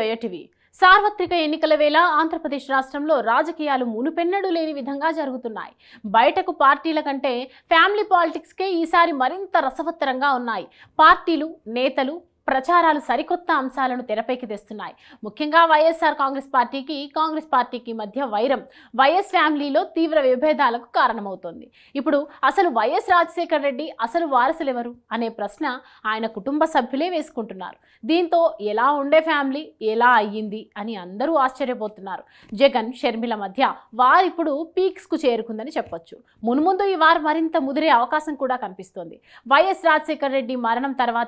అయ్యేటివి సార్వత్రిక ఎన్నికల వేళ ఆంధ్రప్రదేశ్ రాష్ట్రంలో రాజకీయాలు మునుపెన్నడూ లేని విధంగా జరుగుతున్నాయి బయటకు పార్టీల కంటే ఫ్యామిలీ పాలిటిక్స్కే ఈసారి మరింత రసవత్తరంగా ఉన్నాయి పార్టీలు నేతలు ప్రచారాలు సరికొత్త అంశాలను తెరపైకి తెస్తున్నాయి ముఖ్యంగా వైఎస్ఆర్ కాంగ్రెస్ పార్టీకి కాంగ్రెస్ పార్టీకి మధ్య వైరం వైఎస్ ఫ్యామిలీలో తీవ్ర విభేదాలకు కారణమవుతోంది ఇప్పుడు అసలు వైఎస్ రాజశేఖర రెడ్డి అసలు వారసులు ఎవరు అనే ప్రశ్న ఆయన కుటుంబ సభ్యులే వేసుకుంటున్నారు దీంతో ఎలా ఉండే ఫ్యామిలీ ఎలా అయ్యింది అని అందరూ ఆశ్చర్యపోతున్నారు జగన్ షర్మిల మధ్య వారిప్పుడు పీక్స్కు చేరుకుందని చెప్పొచ్చు మున్ముందు ఈ వారు మరింత ముదిరే అవకాశం కూడా కనిపిస్తోంది వైఎస్ రాజశేఖర రెడ్డి మరణం తర్వాత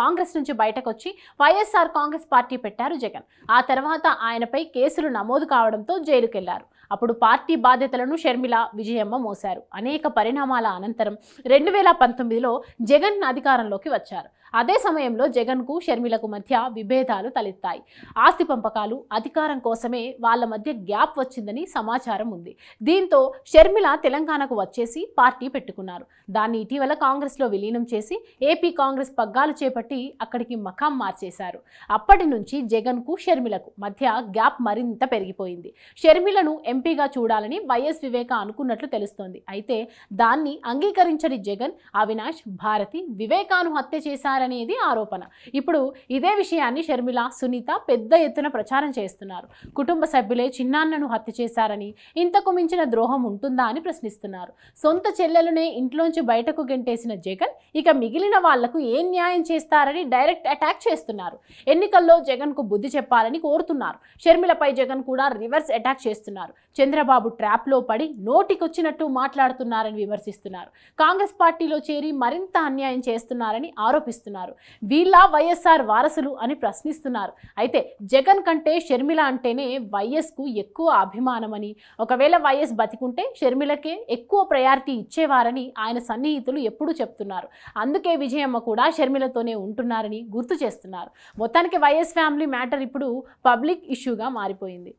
కాంగ్రెస్ నుంచి బయట బయటకొచ్చి వైఎస్ఆర్ కాంగ్రెస్ పార్టీ పెట్టారు జగన్ ఆ తర్వాత ఆయనపై కేసులు నమోదు కావడంతో జైలుకెళ్లారు అప్పుడు పార్టీ బాధ్యతలను షర్మిల విజయమ్మ మోశారు అనేక పరిణామాల అనంతరం రెండు వేల పంతొమ్మిదిలో జగన్ అధికారంలోకి వచ్చారు అదే సమయంలో జగన్కు షర్మిలకు మధ్య విభేదాలు తలెత్తాయి ఆస్తి పంపకాలు అధికారం కోసమే వాళ్ళ మధ్య గ్యాప్ వచ్చిందని సమాచారం ఉంది దీంతో షర్మిల తెలంగాణకు వచ్చేసి పార్టీ పెట్టుకున్నారు దాన్ని ఇటీవల కాంగ్రెస్లో విలీనం చేసి ఏపీ కాంగ్రెస్ పగ్గాలు చేపట్టి అక్కడికి మకాం మార్చేశారు అప్పటి నుంచి జగన్కు షర్మిలకు మధ్య గ్యాప్ మరింత పెరిగిపోయింది షర్మిలను ఎంపీగా చూడాలని వైఎస్ వివేక అనుకున్నట్లు తెలుస్తోంది అయితే దాన్ని అంగీకరించని జగన్ అవినాష్ భారతి వివేకాను హత్య చేశారు చేశారనేది ఆరోపణ ఇప్పుడు ఇదే విషయాన్ని షర్మిల సునీత పెద్ద ఎత్తున ప్రచారం చేస్తున్నారు కుటుంబ సభ్యులే చిన్నాన్నను హత్య చేశారని ఇంతకు మించిన ద్రోహం ఉంటుందా అని ప్రశ్నిస్తున్నారు సొంత చెల్లెలనే ఇంట్లోంచి బయటకు గెంటేసిన జగన్ ఇక మిగిలిన వాళ్లకు ఏం న్యాయం చేస్తారని డైరెక్ట్ అటాక్ చేస్తున్నారు ఎన్నికల్లో జగన్ కు బుద్ధి చెప్పాలని కోరుతున్నారు షర్మిలపై జగన్ కూడా రివర్స్ అటాక్ చేస్తున్నారు చంద్రబాబు ట్రాప్ లో పడి నోటికొచ్చినట్టు మాట్లాడుతున్నారని విమర్శిస్తున్నారు కాంగ్రెస్ పార్టీలో చేరి మరింత అన్యాయం చేస్తున్నారని ఆరోపిస్తున్నారు చేస్తున్నారు వీళ్ళ వైఎస్ఆర్ వారసులు అని ప్రశ్నిస్తున్నారు అయితే జగన్ కంటే షర్మిల అంటేనే వైఎస్కు ఎక్కువ అభిమానమని ఒకవేళ వైఎస్ బతికుంటే షర్మిలకే ఎక్కువ ప్రయారిటీ ఇచ్చేవారని ఆయన సన్నిహితులు ఎప్పుడూ చెప్తున్నారు అందుకే విజయమ్మ కూడా షర్మిలతోనే ఉంటున్నారని గుర్తు చేస్తున్నారు మొత్తానికి వైఎస్ ఫ్యామిలీ మ్యాటర్ ఇప్పుడు పబ్లిక్ ఇష్యూగా మారిపోయింది